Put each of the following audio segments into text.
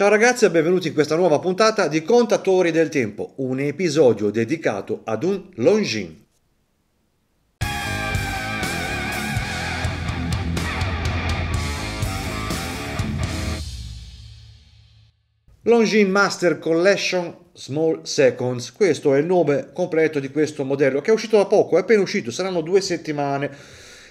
Ciao ragazzi e benvenuti in questa nuova puntata di Contatori del Tempo, un episodio dedicato ad un Longin. Longin Master Collection Small Seconds, questo è il nome completo di questo modello che è uscito da poco, è appena uscito, saranno due settimane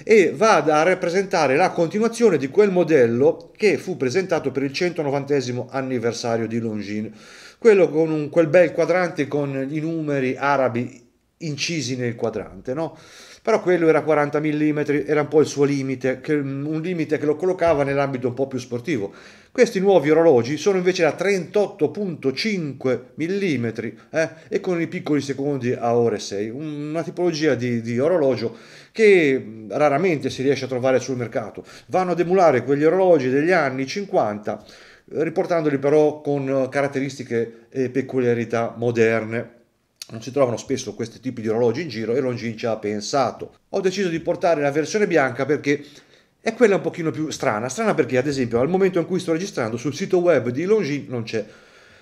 e vada a rappresentare la continuazione di quel modello che fu presentato per il 190 anniversario di Longines, quello con un, quel bel quadrante con i numeri arabi incisi nel quadrante, no? però quello era 40 mm, era un po' il suo limite, che, mm, un limite che lo collocava nell'ambito un po' più sportivo. Questi nuovi orologi sono invece da 38.5 mm eh, e con i piccoli secondi a ore 6, una tipologia di, di, orologio che mm, raramente si riesce a trovare sul mercato. Vanno ad emulare quegli orologi degli anni 50, eh, riportandoli però con eh, caratteristiche e peculiarità moderne non si trovano spesso questi tipi di orologi in giro e Longin ci ha pensato. Ho deciso di portare la versione bianca perché è quella un pochino più strana, strana perché ad esempio al momento in cui sto registrando sul sito web di Longin non c'è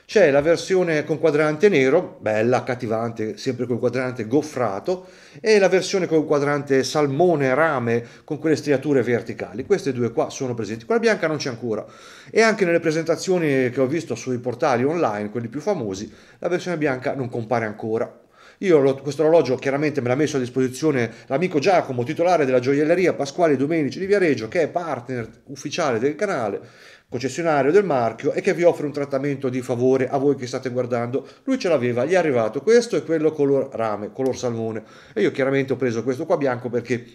c'è la versione con quadrante nero, bella, accattivante, sempre con quadrante goffrato, e la versione con quadrante salmone, rame, con quelle striature verticali. Queste due qua sono presenti, quella bianca non c'è ancora. E anche nelle presentazioni che ho visto sui portali online, quelli più famosi, la versione bianca non compare ancora. Io questo orologio chiaramente me l'ha messo a disposizione l'amico Giacomo, titolare della gioielleria Pasquale Domenici di Viareggio, che è partner ufficiale del canale concessionario del marchio e che vi offre un trattamento di favore a voi che state guardando. Lui ce l'aveva, gli è arrivato questo e quello color rame, color salmone. E io chiaramente ho preso questo qua bianco perché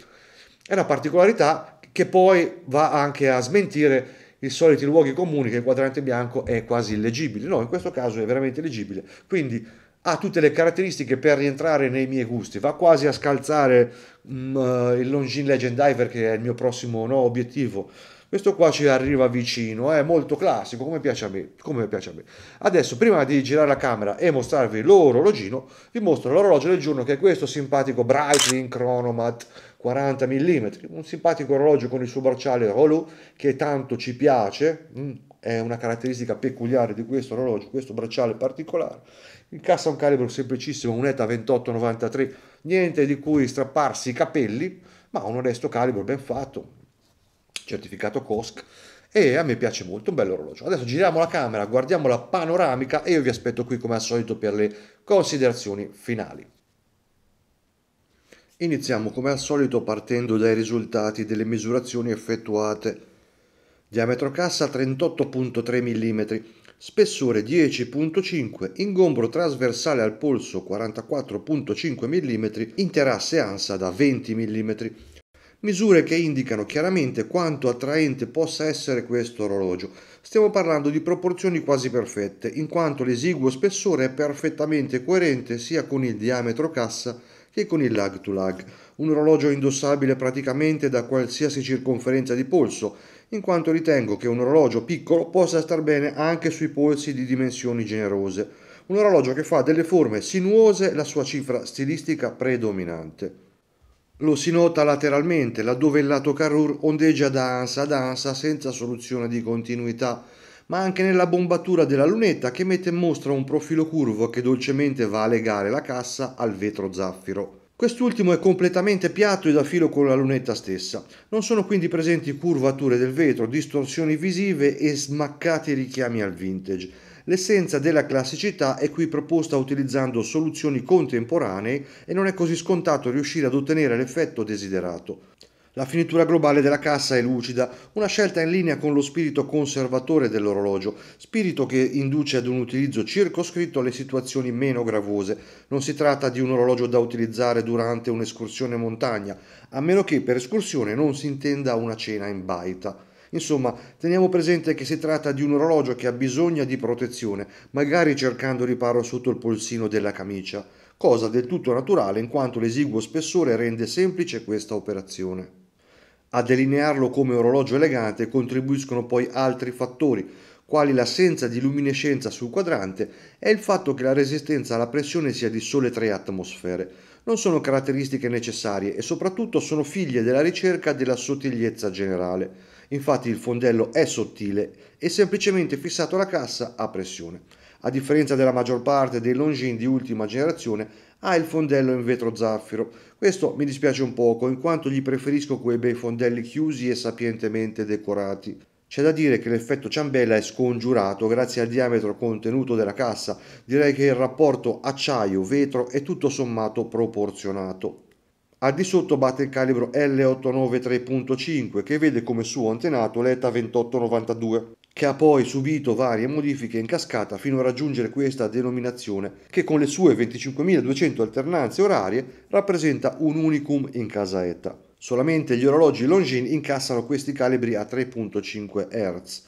è una particolarità che poi va anche a smentire i soliti luoghi comuni che il quadrante bianco è quasi illeggibile. No, in questo caso è veramente leggibile. Quindi ha tutte le caratteristiche per rientrare nei miei gusti. Va quasi a scalzare um, il Longines Legend Diver che è il mio prossimo no, obiettivo questo qua ci arriva vicino, è eh, molto classico, come piace a me. Come piace a me. Adesso, prima di girare la camera e mostrarvi l'orologino, vi mostro l'orologio del giorno che è questo simpatico Breitling Chronomat 40 mm, un simpatico orologio con il suo bracciale Rolo, che tanto ci piace, mm, è una caratteristica peculiare di questo orologio, questo bracciale particolare. Incassa un calibro semplicissimo, un ETA 93 niente di cui strapparsi i capelli, ma un onesto calibro ben fatto, certificato COSC e a me piace molto, un bello orologio. Adesso giriamo la camera, guardiamo la panoramica e io vi aspetto qui come al solito per le considerazioni finali. Iniziamo come al solito partendo dai risultati delle misurazioni effettuate. Diametro cassa 38.3 mm, spessore 10.5, ingombro trasversale al polso 44.5 mm, interasse ansa da 20 mm misure che indicano chiaramente quanto attraente possa essere questo orologio. Stiamo parlando di proporzioni quasi perfette, in quanto l'esiguo spessore è perfettamente coerente sia con il diametro cassa che con il lag to lag, un orologio indossabile praticamente da qualsiasi circonferenza di polso, in quanto ritengo che un orologio piccolo possa star bene anche sui polsi di dimensioni generose, un orologio che fa delle forme sinuose la sua cifra stilistica predominante. Lo si nota lateralmente, laddove il lato Carrur ondeggia da ansa ad ansa senza soluzione di continuità, ma anche nella bombatura della lunetta che mette in mostra un profilo curvo che dolcemente va a legare la cassa al vetro zaffiro. Quest'ultimo è completamente piatto e da filo con la lunetta stessa. Non sono quindi presenti curvature del vetro, distorsioni visive e smaccati richiami al vintage. L'essenza della classicità è qui proposta utilizzando soluzioni contemporanee e non è così scontato riuscire ad ottenere l'effetto desiderato. La finitura globale della cassa è lucida, una scelta in linea con lo spirito conservatore dell'orologio, spirito che induce ad un utilizzo circoscritto alle situazioni meno gravose. Non si tratta di un orologio da utilizzare durante un'escursione montagna, a meno che per escursione non si intenda una cena in baita. Insomma, teniamo presente che si tratta di un orologio che ha bisogno di protezione, magari cercando riparo sotto il polsino della camicia, cosa del tutto naturale in quanto l'esiguo spessore rende semplice questa operazione. A delinearlo come orologio elegante contribuiscono poi altri fattori, quali l'assenza di luminescenza sul quadrante e il fatto che la resistenza alla pressione sia di sole 3 atmosfere. Non sono caratteristiche necessarie e soprattutto sono figlie della ricerca della sottigliezza generale. Infatti il fondello è sottile e semplicemente fissato alla cassa a pressione. A differenza della maggior parte dei Longines di ultima generazione, ha il fondello in vetro zaffiro. Questo mi dispiace un poco, in quanto gli preferisco quei bei fondelli chiusi e sapientemente decorati. C'è da dire che l'effetto ciambella è scongiurato grazie al diametro contenuto della cassa, direi che il rapporto acciaio-vetro è tutto sommato proporzionato. Al di sotto batte il calibro L893.5 che vede come suo antenato l'ETA 2892 che ha poi subito varie modifiche in cascata fino a raggiungere questa denominazione che con le sue 25.200 alternanze orarie rappresenta un unicum in casa ETA. Solamente gli orologi Longines incassano questi calibri a 3.5 Hz,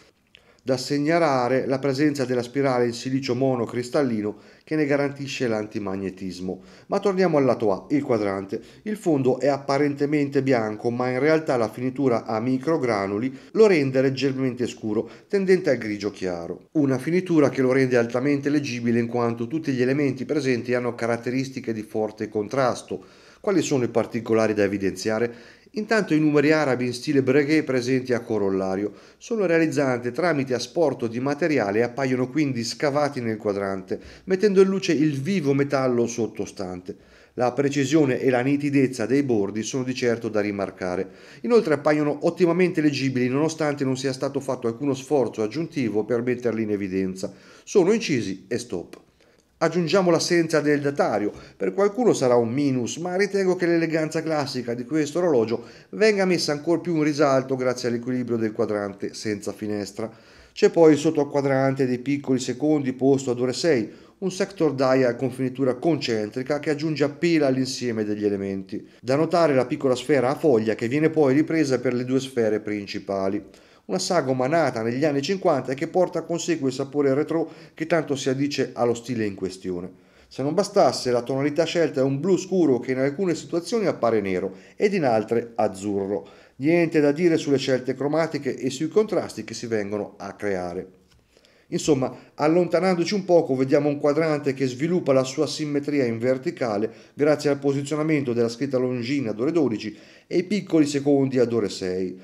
da segnalare la presenza della spirale in silicio monocristallino che ne garantisce l'antimagnetismo. Ma torniamo al lato A, il quadrante. Il fondo è apparentemente bianco, ma in realtà la finitura a microgranuli lo rende leggermente scuro, tendente al grigio chiaro. Una finitura che lo rende altamente leggibile in quanto tutti gli elementi presenti hanno caratteristiche di forte contrasto. Quali sono i particolari da evidenziare? Intanto i numeri arabi in stile breghe presenti a corollario sono realizzanti tramite asporto di materiale e appaiono quindi scavati nel quadrante, mettendo in luce il vivo metallo sottostante. La precisione e la nitidezza dei bordi sono di certo da rimarcare. Inoltre appaiono ottimamente leggibili nonostante non sia stato fatto alcuno sforzo aggiuntivo per metterli in evidenza. Sono incisi e stop. Aggiungiamo l'assenza del datario, per qualcuno sarà un minus, ma ritengo che l'eleganza classica di questo orologio venga messa ancora più in risalto grazie all'equilibrio del quadrante senza finestra. C'è poi il sottoquadrante dei piccoli secondi posto ad ore 6, un sector dial con finitura concentrica che aggiunge appela all'insieme degli elementi. Da notare la piccola sfera a foglia che viene poi ripresa per le due sfere principali. Una sagoma nata negli anni 50 e che porta con sé quel sapore retro che tanto si addice allo stile in questione. Se non bastasse, la tonalità scelta è un blu scuro che in alcune situazioni appare nero ed in altre azzurro. Niente da dire sulle scelte cromatiche e sui contrasti che si vengono a creare. Insomma, allontanandoci un poco vediamo un quadrante che sviluppa la sua simmetria in verticale grazie al posizionamento della scritta longina ad ore 12 e i piccoli secondi ad ore 6.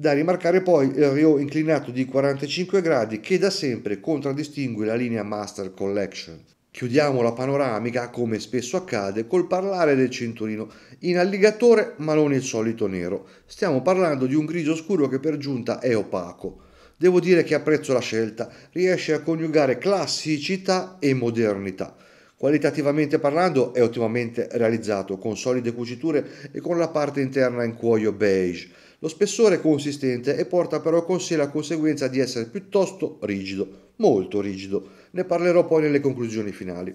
Da rimarcare poi il rio inclinato di 45 gradi che da sempre contraddistingue la linea Master Collection. Chiudiamo la panoramica, come spesso accade, col parlare del cinturino, in alligatore ma non il solito nero. Stiamo parlando di un grigio scuro che per giunta è opaco. Devo dire che apprezzo la scelta, riesce a coniugare classicità e modernità. Qualitativamente parlando è ottimamente realizzato, con solide cuciture e con la parte interna in cuoio beige lo spessore è consistente e porta però con sé la conseguenza di essere piuttosto rigido, molto rigido, ne parlerò poi nelle conclusioni finali.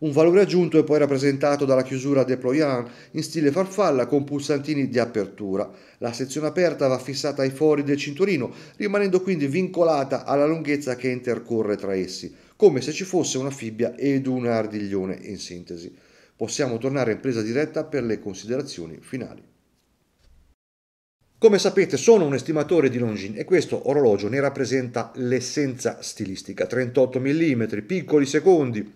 Un valore aggiunto è poi rappresentato dalla chiusura déployant in stile farfalla con pulsantini di apertura. La sezione aperta va fissata ai fori del cinturino, rimanendo quindi vincolata alla lunghezza che intercorre tra essi, come se ci fosse una fibbia ed un ardiglione in sintesi. Possiamo tornare in presa diretta per le considerazioni finali. Come sapete sono un estimatore di Longines e questo orologio ne rappresenta l'essenza stilistica, 38 mm, piccoli secondi,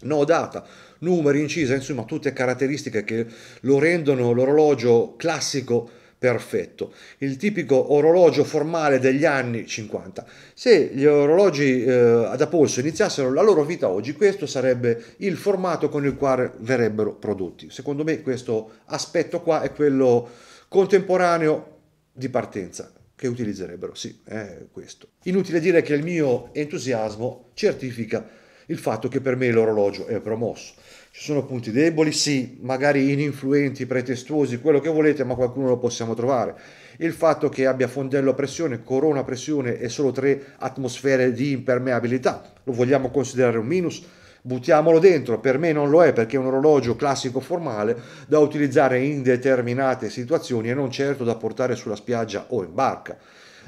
no data, numeri incisa, insomma tutte caratteristiche che lo rendono l'orologio classico perfetto, il tipico orologio formale degli anni 50. Se gli orologi eh, ad appolso iniziassero la loro vita oggi, questo sarebbe il formato con il quale verrebbero prodotti. Secondo me questo aspetto qua è quello contemporaneo di partenza che utilizzerebbero. Sì, è questo. Inutile dire che il mio entusiasmo certifica il fatto che per me l'orologio è promosso. Ci sono punti deboli, sì, magari ininfluenti, pretestuosi, quello che volete, ma qualcuno lo possiamo trovare. Il fatto che abbia fondello a pressione, corona a pressione e solo tre atmosfere di impermeabilità, lo vogliamo considerare un minus? buttiamolo dentro, per me non lo è perché è un orologio classico formale da utilizzare in determinate situazioni e non certo da portare sulla spiaggia o in barca.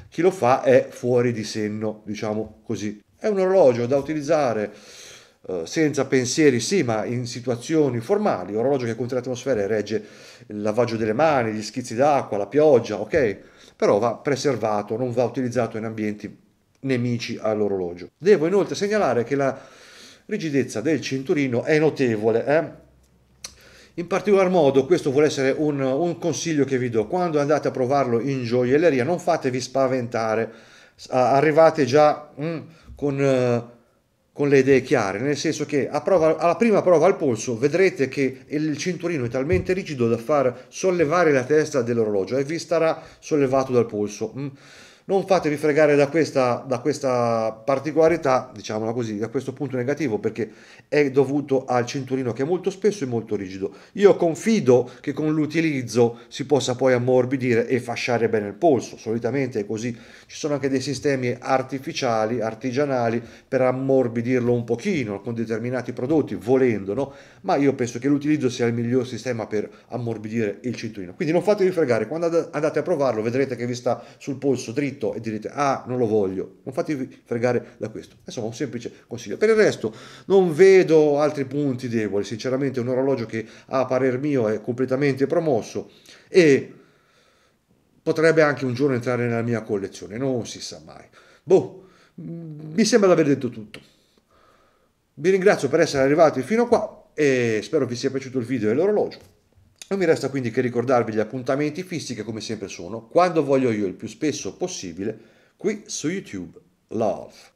Chi lo fa è fuori di senno, diciamo così. È un orologio da utilizzare eh, senza pensieri, sì, ma in situazioni formali, orologio che contro l'atmosfera regge il lavaggio delle mani, gli schizzi d'acqua, la pioggia, ok? Però va preservato, non va utilizzato in ambienti nemici all'orologio. Devo inoltre segnalare che la rigidezza del cinturino è notevole. Eh? In particolar modo, questo vuole essere un, un, consiglio che vi do, quando andate a provarlo in gioielleria non fatevi spaventare, arrivate già mm, con, eh, con, le idee chiare, nel senso che a prova, alla prima prova al polso vedrete che il cinturino è talmente rigido da far sollevare la testa dell'orologio e vi starà sollevato dal polso. Mm. Non fatevi fregare da questa, da questa particolarità, diciamola così, da questo punto negativo, perché è dovuto al cinturino che è molto spesso e molto rigido. Io confido che con l'utilizzo si possa poi ammorbidire e fasciare bene il polso, solitamente è così. Ci sono anche dei sistemi artificiali, artigianali, per ammorbidirlo un pochino con determinati prodotti, volendo, no? Ma io penso che l'utilizzo sia il miglior sistema per ammorbidire il cinturino. Quindi non fatevi fregare, quando andate a provarlo vedrete che vi sta sul polso dritto dritto e direte ah non lo voglio, non fatevi fregare da questo. Insomma un semplice consiglio. Per il resto non vedo altri punti deboli, sinceramente un orologio che a parer mio è completamente promosso e potrebbe anche un giorno entrare nella mia collezione, non si sa mai. Boh, mi sembra di aver detto tutto. Vi ringrazio per essere arrivati fino a qua e spero vi sia piaciuto il video dell'orologio. Non mi resta quindi che ricordarvi gli appuntamenti fissi che come sempre sono, quando voglio io il più spesso possibile, qui su YouTube Love.